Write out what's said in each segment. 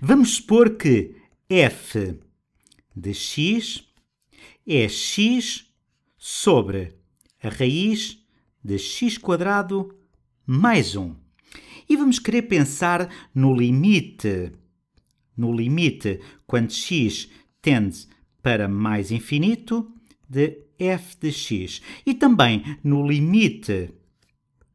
Vamos supor que f de x é x sobre a raiz de x quadrado mais 1. E vamos querer pensar no limite. No limite, quando x tende para mais infinito, de f de x. E também no limite,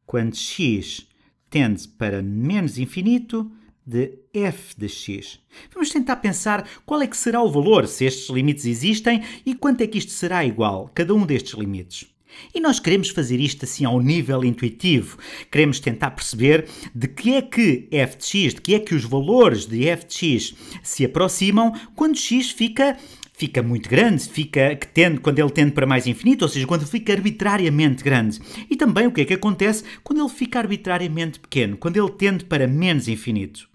quando x tende para menos infinito, de f de x. Vamos tentar pensar qual é que será o valor, se estes limites existem, e quanto é que isto será igual, cada um destes limites. E nós queremos fazer isto assim ao nível intuitivo. Queremos tentar perceber de que é que f de x, de que é que os valores de f de x se aproximam quando x fica fica muito grande, fica que tende quando ele tende para mais infinito, ou seja, quando fica arbitrariamente grande. E também o que é que acontece quando ele fica arbitrariamente pequeno, quando ele tende para menos infinito.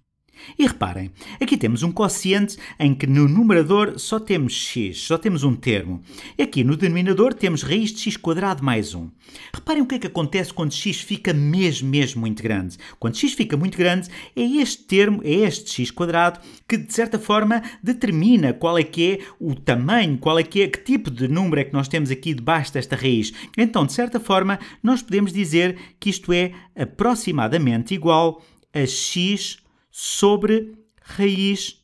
E reparem, aqui temos um quociente em que no numerador só temos x, só temos um termo. E aqui no denominador temos raiz de x quadrado mais 1. Reparem o que é que acontece quando x fica mesmo, mesmo muito grande. Quando x fica muito grande, é este termo, é este x quadrado, que de certa forma determina qual é que é o tamanho, qual é que é, que tipo de número é que nós temos aqui debaixo desta raiz. Então, de certa forma, nós podemos dizer que isto é aproximadamente igual a x sobre raiz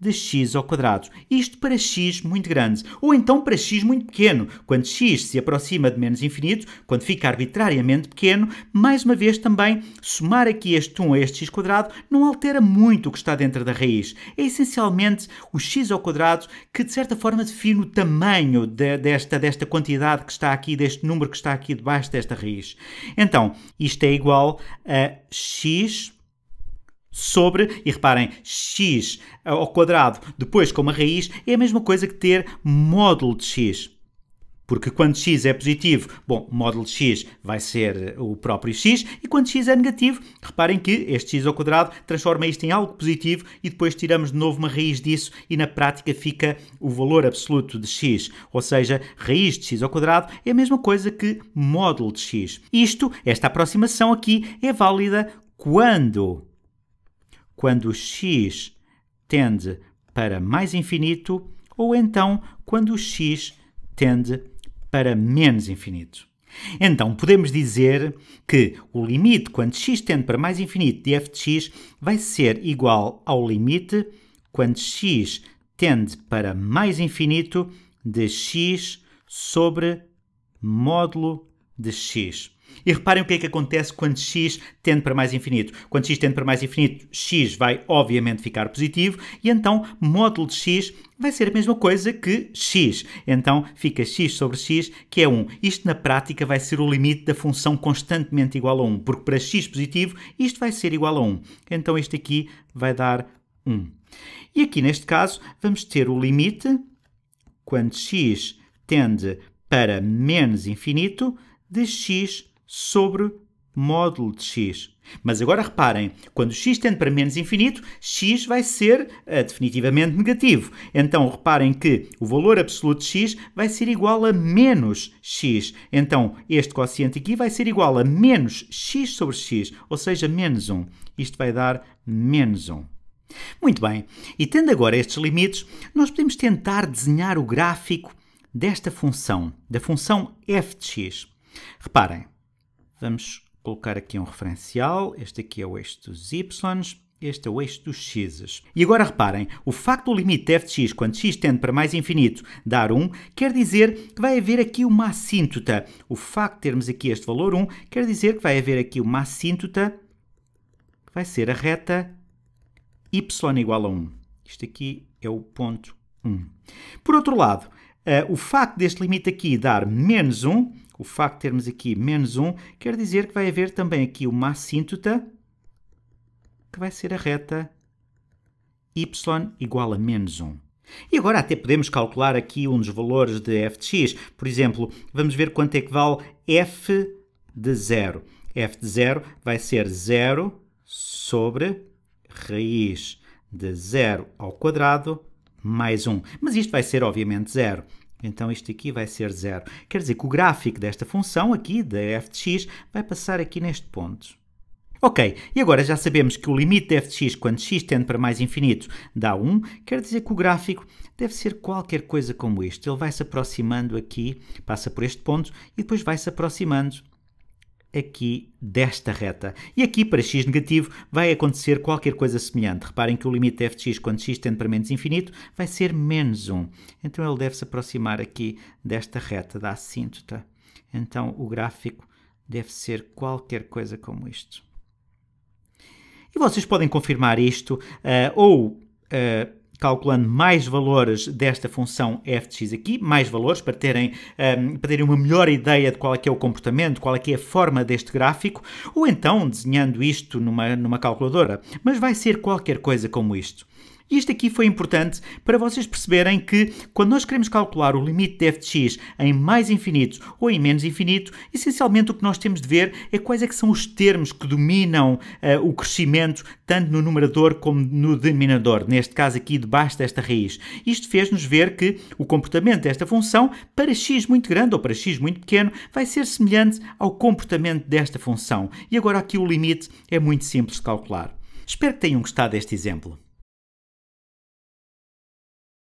de x ao quadrado. Isto para x muito grande, ou então para x muito pequeno, quando x se aproxima de menos infinito, quando fica arbitrariamente pequeno, mais uma vez também somar aqui este 1 a este x quadrado não altera muito o que está dentro da raiz. É essencialmente o x ao quadrado que de certa forma define o tamanho de, desta, desta quantidade que está aqui, deste número que está aqui debaixo desta raiz. Então, isto é igual a x sobre, e reparem, x ao quadrado depois com uma raiz é a mesma coisa que ter módulo de x. Porque quando x é positivo, bom, módulo de x vai ser eh, o próprio x, e quando x é negativo, reparem que este x ao quadrado transforma isto em algo positivo e depois tiramos de novo uma raiz disso e na prática fica o valor absoluto de x, ou seja, raiz de x ao quadrado é a mesma coisa que módulo de x. Isto, esta aproximação aqui, é válida quando quando x tende para mais infinito ou então quando x tende para menos infinito. Então, podemos dizer que o limite quando x tende para mais infinito de f de x vai ser igual ao limite quando x tende para mais infinito de x sobre módulo de x. E reparem o que é que acontece quando x tende para mais infinito. Quando x tende para mais infinito, x vai obviamente ficar positivo e então módulo de x vai ser a mesma coisa que x. Então fica x sobre x, que é 1. Isto na prática vai ser o limite da função constantemente igual a 1, porque para x positivo isto vai ser igual a 1. Então isto aqui vai dar 1. E aqui neste caso vamos ter o limite quando x tende para menos infinito de x sobre módulo de x. Mas agora reparem, quando x tende para menos infinito, x vai ser uh, definitivamente negativo. Então reparem que o valor absoluto de x vai ser igual a menos x. Então este quociente aqui vai ser igual a menos x sobre x, ou seja, menos 1. Isto vai dar menos 1. Muito bem, e tendo agora estes limites, nós podemos tentar desenhar o gráfico desta função, da função f de x. Reparem, Vamos colocar aqui um referencial, este aqui é o eixo dos y, este é o eixo dos x. E agora reparem, o facto do limite f de x, quando x tende para mais infinito, dar 1, quer dizer que vai haver aqui uma assíntota. O facto de termos aqui este valor 1, quer dizer que vai haver aqui uma assíntota, que vai ser a reta y igual a 1. Isto aqui é o ponto 1. Por outro lado, uh, o facto deste limite aqui dar menos 1, o facto de termos aqui menos 1 quer dizer que vai haver também aqui uma assíntota que vai ser a reta y igual a menos 1. E agora até podemos calcular aqui um dos valores de f de x. Por exemplo, vamos ver quanto é que vale f de 0. f de 0 vai ser 0 sobre raiz de 0 ao quadrado mais 1. Mas isto vai ser, obviamente, 0. Então isto aqui vai ser zero. Quer dizer que o gráfico desta função aqui, da f de x, vai passar aqui neste ponto. Ok, e agora já sabemos que o limite de f de x, quando x tende para mais infinito, dá 1. Quer dizer que o gráfico deve ser qualquer coisa como isto. Ele vai se aproximando aqui, passa por este ponto e depois vai se aproximando aqui desta reta. E aqui, para x negativo, vai acontecer qualquer coisa semelhante. Reparem que o limite f de x, quando x tende para menos infinito, vai ser menos 1. Então ele deve se aproximar aqui desta reta, da assíntota. Então o gráfico deve ser qualquer coisa como isto. E vocês podem confirmar isto uh, ou... Uh, calculando mais valores desta função f de x aqui, mais valores para terem, um, ehm, para terem uma melhor ideia de qual é que é o comportamento, qual é que é a forma deste gráfico, ou então desenhando isto numa, numa calculadora. Mas vai ser qualquer coisa como isto. E isto aqui foi importante para vocês perceberem que quando nós queremos calcular o limite de f de x em mais infinito ou em menos infinito, essencialmente o que nós temos de ver é quais é que são os termos que dominam uh, o crescimento tanto no numerador como no denominador, neste caso aqui debaixo desta raiz. Isto fez-nos ver que o comportamento desta função para x muito grande ou para x muito pequeno vai ser semelhante ao comportamento desta função. E agora aqui o limite é muito simples de calcular. Espero que tenham gostado deste exemplo.